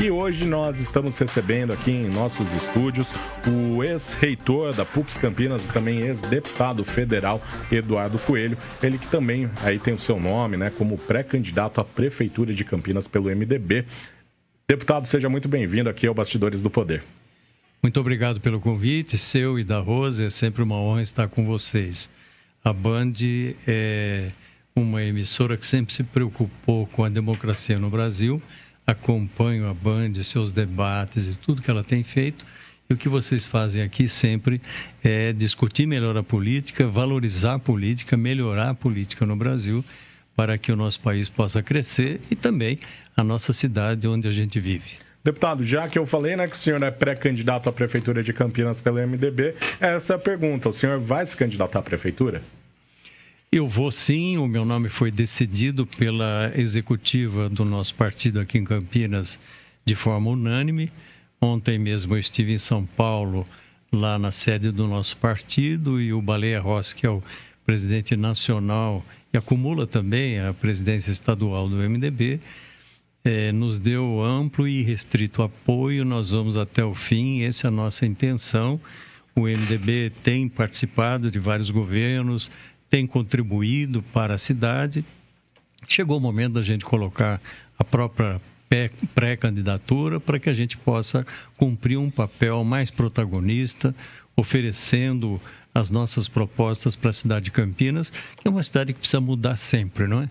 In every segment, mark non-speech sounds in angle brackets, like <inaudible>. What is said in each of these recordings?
E hoje nós estamos recebendo aqui em nossos estúdios o ex-reitor da PUC Campinas e também ex-deputado federal Eduardo Coelho, ele que também aí tem o seu nome, né, como pré-candidato à prefeitura de Campinas pelo MDB. Deputado, seja muito bem-vindo aqui ao Bastidores do Poder. Muito obrigado pelo convite, seu e da Rose. É sempre uma honra estar com vocês. A Band é uma emissora que sempre se preocupou com a democracia no Brasil acompanho a Band, seus debates e tudo que ela tem feito. E o que vocês fazem aqui sempre é discutir melhor a política, valorizar a política, melhorar a política no Brasil, para que o nosso país possa crescer e também a nossa cidade onde a gente vive. Deputado, já que eu falei né, que o senhor é pré-candidato à Prefeitura de Campinas pela MDB, essa é a pergunta: o senhor vai se candidatar à Prefeitura? Eu vou sim, o meu nome foi decidido pela executiva do nosso partido aqui em Campinas de forma unânime. Ontem mesmo eu estive em São Paulo, lá na sede do nosso partido, e o Baleia Rossi, que é o presidente nacional e acumula também a presidência estadual do MDB, eh, nos deu amplo e restrito apoio. Nós vamos até o fim, essa é a nossa intenção. O MDB tem participado de vários governos, tem contribuído para a cidade. Chegou o momento da gente colocar a própria pré-candidatura para que a gente possa cumprir um papel mais protagonista, oferecendo as nossas propostas para a cidade de Campinas, que é uma cidade que precisa mudar sempre, não é?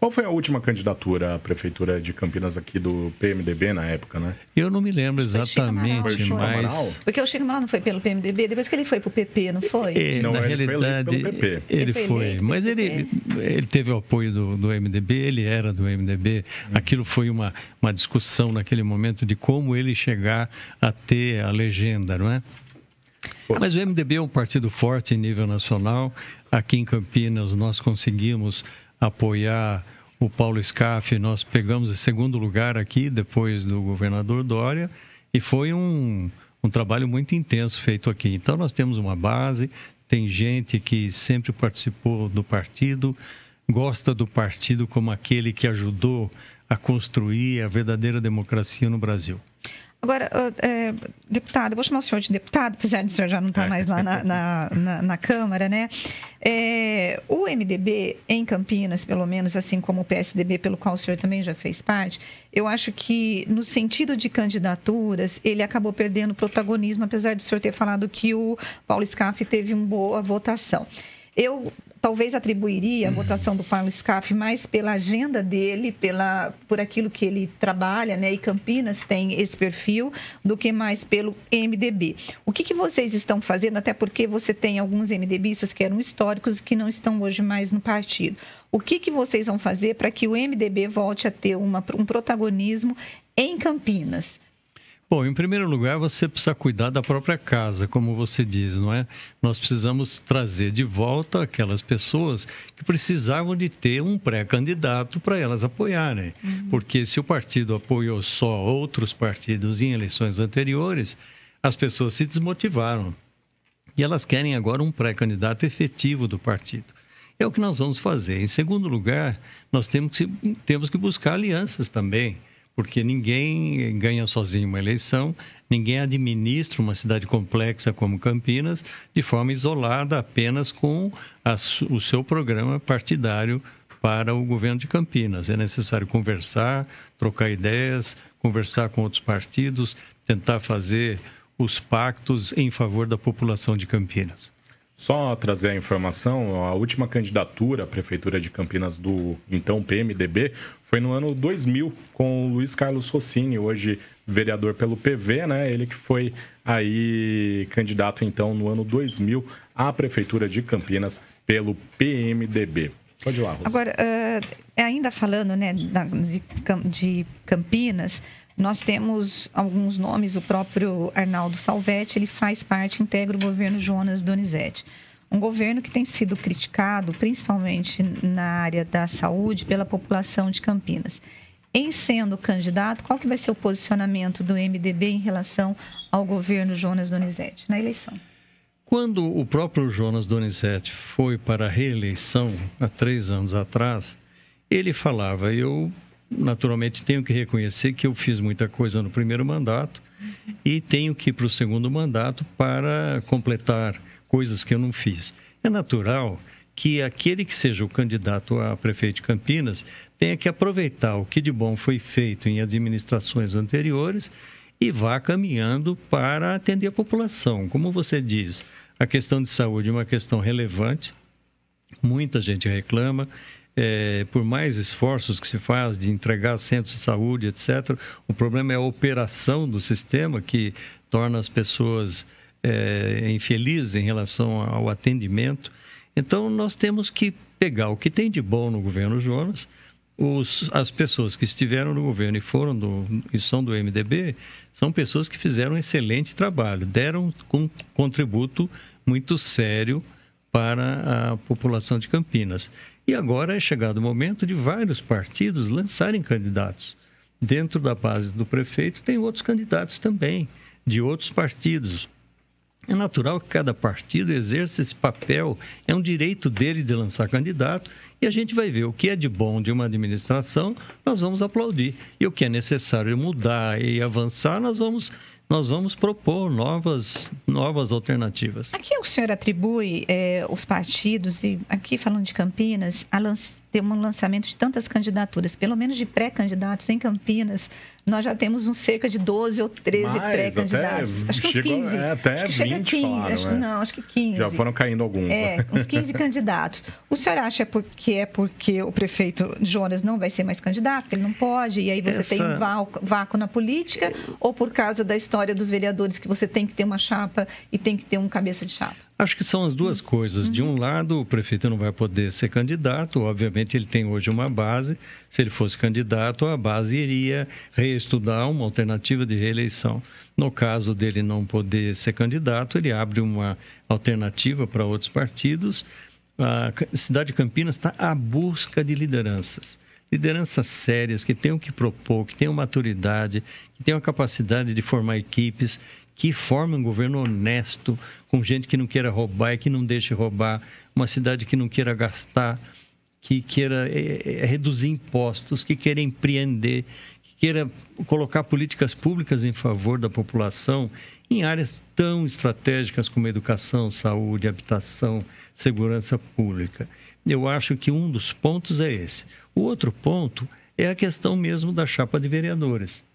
Qual foi a última candidatura à prefeitura de Campinas aqui do PMDB na época, né? Eu não me lembro exatamente, Chico Amaral, mas... Porque o Chico Amaral não foi pelo PMDB, depois que ele foi para o PP, não foi? É, não, na ele realidade, foi ele, ele foi, foi mas ele, ele teve o apoio do, do MDB, ele era do MDB. Hum. Aquilo foi uma, uma discussão naquele momento de como ele chegar a ter a legenda, não é? Mas o MDB é um partido forte em nível nacional. Aqui em Campinas nós conseguimos apoiar o Paulo Scaff, nós pegamos o segundo lugar aqui, depois do governador Dória, e foi um, um trabalho muito intenso feito aqui. Então, nós temos uma base, tem gente que sempre participou do partido, gosta do partido como aquele que ajudou a construir a verdadeira democracia no Brasil. Agora, é, deputado, vou chamar o senhor de deputado, apesar de o senhor já não estar tá é. mais lá na, na, na, na Câmara, né? É, o MDB em Campinas, pelo menos, assim como o PSDB, pelo qual o senhor também já fez parte, eu acho que, no sentido de candidaturas, ele acabou perdendo protagonismo, apesar de o senhor ter falado que o Paulo Scaff teve uma boa votação. Eu talvez atribuiria a uhum. votação do Paulo Scaff mais pela agenda dele, pela, por aquilo que ele trabalha, né? E Campinas tem esse perfil, do que mais pelo MDB. O que, que vocês estão fazendo? Até porque você tem alguns MDBistas que eram históricos e que não estão hoje mais no partido. O que, que vocês vão fazer para que o MDB volte a ter uma, um protagonismo em Campinas? Bom, em primeiro lugar, você precisa cuidar da própria casa, como você diz, não é? Nós precisamos trazer de volta aquelas pessoas que precisavam de ter um pré-candidato para elas apoiarem. Uhum. Porque se o partido apoiou só outros partidos em eleições anteriores, as pessoas se desmotivaram. E elas querem agora um pré-candidato efetivo do partido. É o que nós vamos fazer. Em segundo lugar, nós temos que, temos que buscar alianças também porque ninguém ganha sozinho uma eleição, ninguém administra uma cidade complexa como Campinas de forma isolada, apenas com a, o seu programa partidário para o governo de Campinas. É necessário conversar, trocar ideias, conversar com outros partidos, tentar fazer os pactos em favor da população de Campinas. Só trazer a informação, a última candidatura à Prefeitura de Campinas do então PMDB foi no ano 2000 com o Luiz Carlos Rossini, hoje vereador pelo PV, né? Ele que foi aí candidato então no ano 2000 à prefeitura de Campinas pelo PMDB. Pode ir lá, Rosa. Agora, uh, ainda falando, né, de Campinas, nós temos alguns nomes, o próprio Arnaldo Salvetti, ele faz parte, integra o governo Jonas Donizete. Um governo que tem sido criticado, principalmente na área da saúde, pela população de Campinas. Em sendo candidato, qual que vai ser o posicionamento do MDB em relação ao governo Jonas Donizete na eleição? Quando o próprio Jonas Donizete foi para a reeleição, há três anos atrás, ele falava, eu naturalmente tenho que reconhecer que eu fiz muita coisa no primeiro mandato e tenho que ir para o segundo mandato para completar coisas que eu não fiz. É natural que aquele que seja o candidato a prefeito de Campinas tenha que aproveitar o que de bom foi feito em administrações anteriores e vá caminhando para atender a população. Como você diz, a questão de saúde é uma questão relevante, muita gente reclama. É, por mais esforços que se faz de entregar centros de saúde, etc., o problema é a operação do sistema que torna as pessoas é, infeliz em relação ao atendimento. Então, nós temos que pegar o que tem de bom no governo Jonas, os, as pessoas que estiveram no governo e foram do, e são do MDB são pessoas que fizeram um excelente trabalho, deram um contributo muito sério para a população de Campinas. E agora é chegado o momento de vários partidos lançarem candidatos. Dentro da base do prefeito tem outros candidatos também, de outros partidos. É natural que cada partido exerça esse papel, é um direito dele de lançar candidato e a gente vai ver o que é de bom de uma administração, nós vamos aplaudir. E o que é necessário mudar e avançar, nós vamos nós vamos propor novas, novas alternativas. Aqui é o senhor atribui é, os partidos, e aqui falando de Campinas, a lan ter um lançamento de tantas candidaturas, pelo menos de pré-candidatos em Campinas, nós já temos uns cerca de 12 ou 13 pré-candidatos. Acho que uns chegou, 15. É, até acho que chega 20 15, falaram, acho, é. Não, acho que 15. Já foram caindo alguns. É, né? uns 15 <laughs> candidatos. O senhor acha que é porque o prefeito Jonas não vai ser mais candidato, ele não pode, e aí você Essa... tem vácuo na política, ou por causa da história dos vereadores que você tem que ter uma chapa e tem que ter um cabeça de chapa? Acho que são as duas hum. coisas. De um hum. lado, o prefeito não vai poder ser candidato, obviamente ele tem hoje uma base. Se ele fosse candidato, a base iria reestudar uma alternativa de reeleição. No caso dele não poder ser candidato, ele abre uma alternativa para outros partidos. A cidade de Campinas está à busca de lideranças lideranças sérias que tenham que propor, que tenham maturidade, que tenham a capacidade de formar equipes, que forme um governo honesto, com gente que não queira roubar e que não deixe roubar, uma cidade que não queira gastar, que queira é, é, reduzir impostos, que queira empreender, que queira colocar políticas públicas em favor da população em áreas tão estratégicas como educação, saúde, habitação, segurança pública. Eu acho que um dos pontos é esse. O outro ponto é a questão mesmo da chapa de vereadores.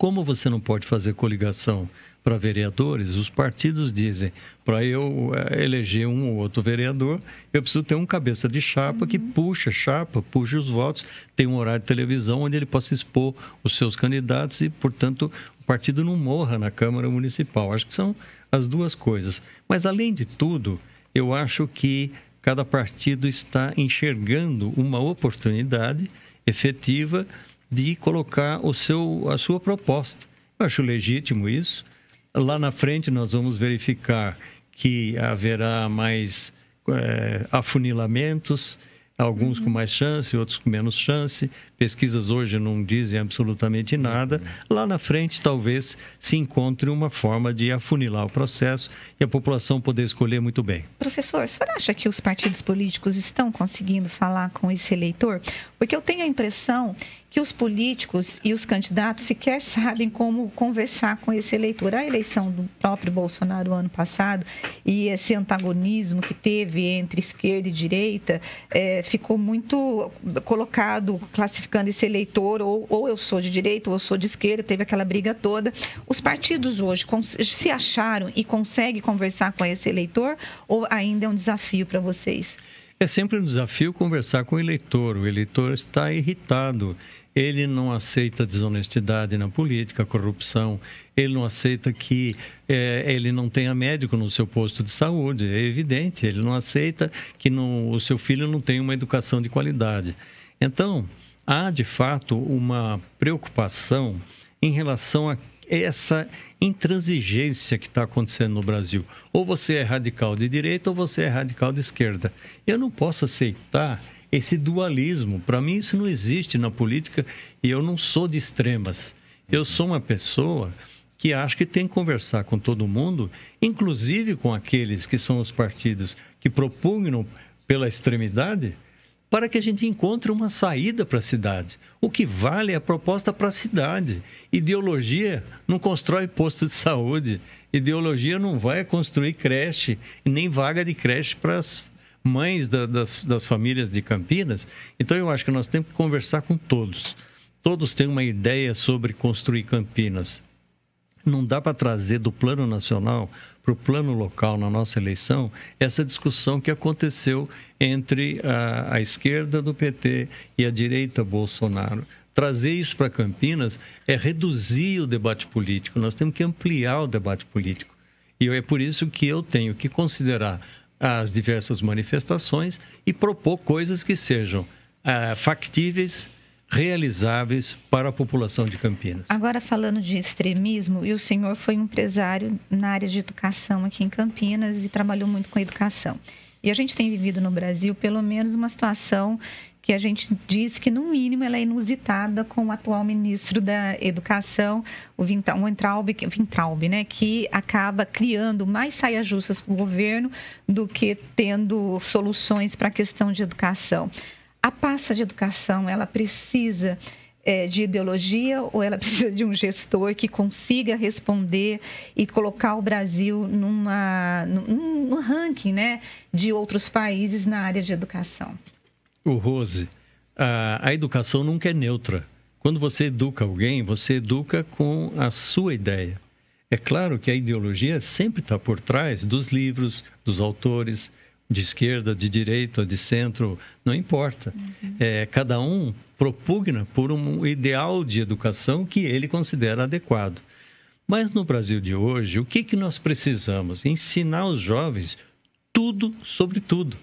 Como você não pode fazer coligação para vereadores, os partidos dizem: para eu eh, eleger um ou outro vereador, eu preciso ter um cabeça de chapa uhum. que puxa chapa, puxa os votos, tem um horário de televisão onde ele possa expor os seus candidatos e, portanto, o partido não morra na Câmara Municipal. Acho que são as duas coisas. Mas, além de tudo, eu acho que cada partido está enxergando uma oportunidade efetiva de colocar o seu, a sua proposta. Eu acho legítimo isso. Lá na frente nós vamos verificar que haverá mais é, afunilamentos, alguns uhum. com mais chance, outros com menos chance. Pesquisas hoje não dizem absolutamente nada. Lá na frente, talvez se encontre uma forma de afunilar o processo e a população poder escolher muito bem. Professor, o senhor acha que os partidos políticos estão conseguindo falar com esse eleitor? Porque eu tenho a impressão que os políticos e os candidatos sequer <laughs> sabem como conversar com esse eleitor. A eleição do próprio Bolsonaro ano passado e esse antagonismo que teve entre esquerda e direita é, ficou muito colocado, classificando esse eleitor ou, ou eu sou de direita ou eu sou de esquerda, teve aquela briga toda. Os partidos hoje se acharam e conseguem conversar com esse eleitor ou ainda é um desafio para vocês? É sempre um desafio conversar com o eleitor. O eleitor está irritado. Ele não aceita desonestidade na política, corrupção. Ele não aceita que é, ele não tenha médico no seu posto de saúde. É evidente. Ele não aceita que não, o seu filho não tenha uma educação de qualidade. Então, há de fato uma preocupação em relação a essa intransigência que está acontecendo no Brasil. Ou você é radical de direita ou você é radical de esquerda. Eu não posso aceitar esse dualismo. Para mim, isso não existe na política e eu não sou de extremas. Eu sou uma pessoa que acho que tem que conversar com todo mundo, inclusive com aqueles que são os partidos que propugnam pela extremidade para que a gente encontre uma saída para a cidade. O que vale é a proposta para a cidade. Ideologia não constrói posto de saúde, ideologia não vai construir creche, nem vaga de creche para as mães da, das, das famílias de Campinas. Então eu acho que nós temos que conversar com todos. Todos têm uma ideia sobre construir Campinas não dá para trazer do plano nacional para o plano local na nossa eleição essa discussão que aconteceu entre a, a esquerda do PT e a direita Bolsonaro. Trazer isso para Campinas é reduzir o debate político. Nós temos que ampliar o debate político. E é por isso que eu tenho que considerar as diversas manifestações e propor coisas que sejam ah, factíveis, realizáveis para a população de Campinas. Agora, falando de extremismo, e o senhor foi um empresário na área de educação aqui em Campinas e trabalhou muito com educação. E a gente tem vivido no Brasil, pelo menos, uma situação que a gente diz que, no mínimo, ela é inusitada com o atual ministro da Educação, o Vintraub, Vintraub né, que acaba criando mais saias justas para o governo do que tendo soluções para a questão de educação a pasta de educação ela precisa é, de ideologia ou ela <laughs> precisa de um gestor que consiga responder e colocar o Brasil numa, num, num ranking né, de outros países na área de educação? O Rose, a, a educação nunca é neutra. Quando você educa alguém, você educa com a sua ideia. É claro que a ideologia sempre está por trás dos livros, dos autores, de esquerda, de direita, de centro, não importa. Uhum. É, cada um propugna por um ideal de educação que ele considera adequado. Mas no Brasil de hoje, o que, que nós precisamos? Ensinar os jovens tudo sobre tudo.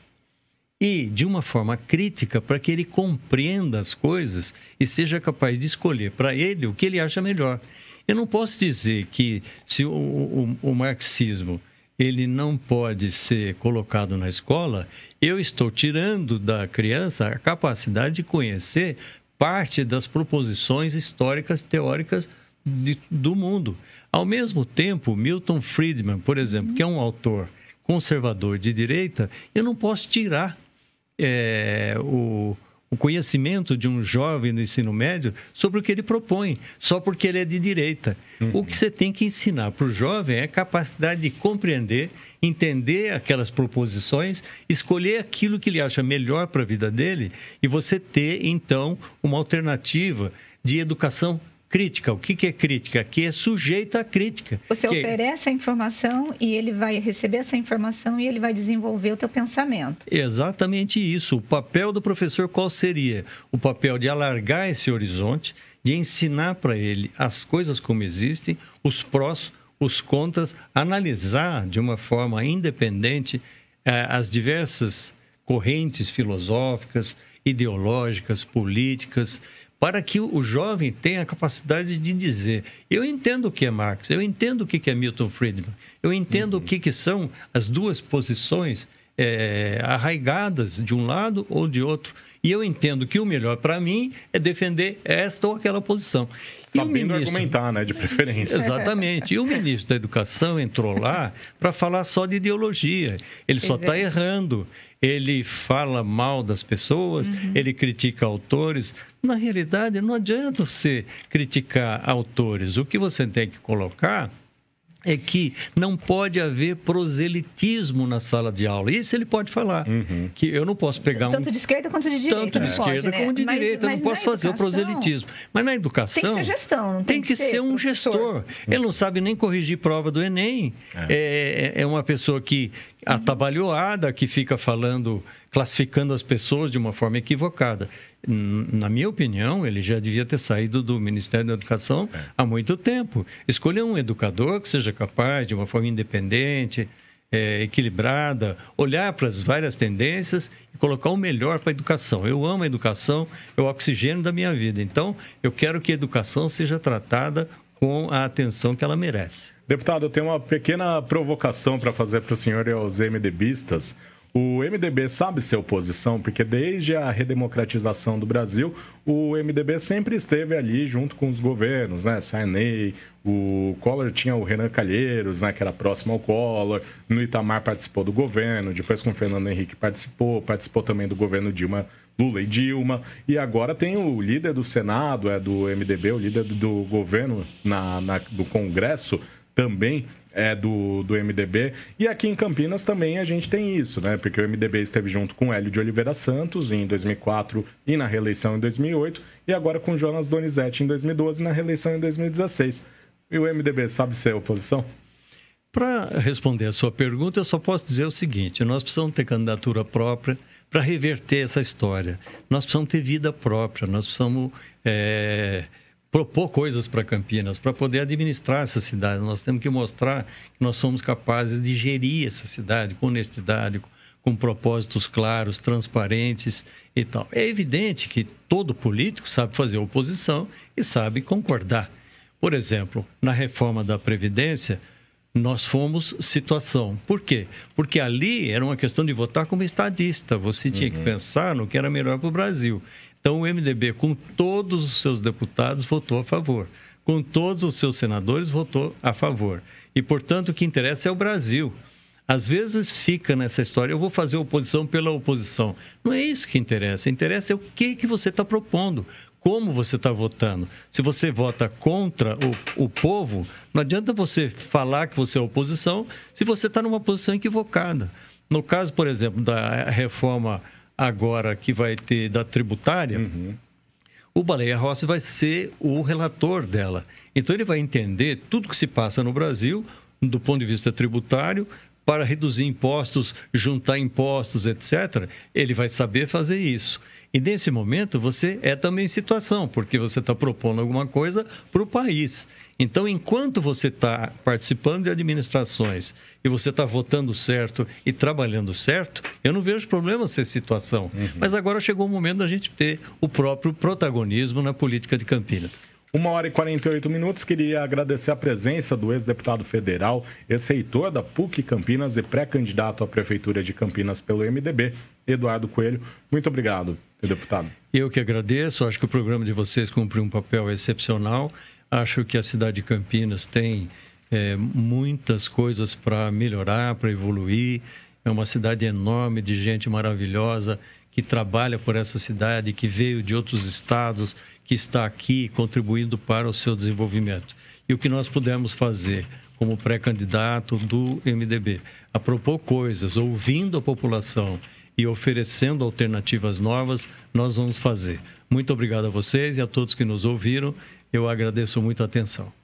E de uma forma crítica, para que ele compreenda as coisas e seja capaz de escolher para ele o que ele acha melhor. Eu não posso dizer que se o, o, o marxismo ele não pode ser colocado na escola, eu estou tirando da criança a capacidade de conhecer parte das proposições históricas, teóricas de, do mundo. Ao mesmo tempo, Milton Friedman, por exemplo, que é um autor conservador de direita, eu não posso tirar é, o, o conhecimento de um jovem no ensino médio sobre o que ele propõe, só porque ele é de direita. Uhum. O que você tem que ensinar para o jovem é capacidade de compreender, entender aquelas proposições, escolher aquilo que ele acha melhor para a vida dele e você ter, então, uma alternativa de educação crítica. O que, que é crítica? Que é sujeita à crítica. Você que... oferece a informação e ele vai receber essa informação e ele vai desenvolver o teu pensamento. Exatamente isso. O papel do professor qual seria? O papel de alargar esse horizonte, de ensinar para ele as coisas como existem, os prós, os contras, analisar de uma forma independente eh, as diversas correntes filosóficas, ideológicas, políticas, para que o jovem tenha a capacidade de dizer. Eu entendo o que é Marx, eu entendo o que é Milton Friedman, eu entendo uhum. o que, que são as duas posições é, arraigadas de um lado ou de outro. E eu entendo que o melhor para mim é defender esta ou aquela posição. Sabendo ministro... argumentar, né, de preferência. Exatamente. E o ministro da Educação entrou lá para falar só de ideologia. Ele só está errando. Ele fala mal das pessoas, uhum. ele critica autores. Na realidade, não adianta você criticar autores. O que você tem que colocar é que não pode haver proselitismo na sala de aula. Isso ele pode falar. Uhum. Que eu não posso pegar Tanto um. Tanto de esquerda quanto de direita. Tanto de esquerda né? como de direita. Mas, eu não posso educação, fazer o proselitismo. Mas na educação. Tem que ser gestão, não tem, tem que, que, ser, ser um professor. gestor. Uhum. Ele não sabe nem corrigir prova do Enem. É, é, é, é uma pessoa que atabalhoada, que fica falando classificando as pessoas de uma forma equivocada. Na minha opinião, ele já devia ter saído do Ministério da Educação há muito tempo. Escolha um educador que seja capaz, de uma forma independente, é, equilibrada, olhar para as várias tendências e colocar o melhor para a educação. Eu amo a educação, é o oxigênio da minha vida. Então, eu quero que a educação seja tratada com a atenção que ela merece. Deputado, eu tenho uma pequena provocação para fazer para o senhor e aos MDBistas. O MDB sabe ser oposição, porque desde a redemocratização do Brasil, o MDB sempre esteve ali junto com os governos, né? Sarney, o Collor tinha o Renan Calheiros, né? Que era próximo ao Collor. No Itamar participou do governo, depois com o Fernando Henrique participou, participou também do governo Dilma, Lula e Dilma. E agora tem o líder do Senado, é do MDB, o líder do governo na, na do Congresso também é, do, do MDB. E aqui em Campinas também a gente tem isso, né? Porque o MDB esteve junto com Hélio de Oliveira Santos em 2004 e na reeleição em 2008, e agora com Jonas Donizete em 2012 e na reeleição em 2016. E o MDB sabe ser oposição? Para responder a sua pergunta, eu só posso dizer o seguinte: nós precisamos ter candidatura própria para reverter essa história. Nós precisamos ter vida própria, nós precisamos. É propor coisas para Campinas, para poder administrar essa cidade. Nós temos que mostrar que nós somos capazes de gerir essa cidade com honestidade, com propósitos claros, transparentes e tal. É evidente que todo político sabe fazer oposição e sabe concordar. Por exemplo, na reforma da Previdência, nós fomos situação. Por quê? Porque ali era uma questão de votar como estadista. Você tinha uhum. que pensar no que era melhor para o Brasil. Então, o MDB, com todos os seus deputados, votou a favor. Com todos os seus senadores, votou a favor. E, portanto, o que interessa é o Brasil. Às vezes fica nessa história, eu vou fazer oposição pela oposição. Não é isso que interessa. Interessa é o que, que você está propondo, como você está votando. Se você vota contra o, o povo, não adianta você falar que você é oposição se você está numa posição equivocada. No caso, por exemplo, da reforma agora que vai ter da tributária, uhum. o Baleia Rossi vai ser o relator dela. Então ele vai entender tudo que se passa no Brasil do ponto de vista tributário, para reduzir impostos, juntar impostos, etc., ele vai saber fazer isso. E nesse momento você é também situação, porque você está propondo alguma coisa para o país. Então, enquanto você está participando de administrações e você está votando certo e trabalhando certo, eu não vejo problema ser situação. Uhum. Mas agora chegou o momento da gente ter o próprio protagonismo na política de Campinas. Uma hora e 48 minutos, queria agradecer a presença do ex-deputado federal, ex-reitor da PUC Campinas e pré-candidato à Prefeitura de Campinas pelo MDB, Eduardo Coelho. Muito obrigado, deputado. Eu que agradeço, acho que o programa de vocês cumpriu um papel excepcional. Acho que a cidade de Campinas tem é, muitas coisas para melhorar, para evoluir. É uma cidade enorme, de gente maravilhosa que trabalha por essa cidade, que veio de outros estados, que está aqui contribuindo para o seu desenvolvimento. E o que nós pudemos fazer como pré-candidato do MDB? A propor coisas, ouvindo a população e oferecendo alternativas novas, nós vamos fazer. Muito obrigado a vocês e a todos que nos ouviram. Eu agradeço muito a atenção.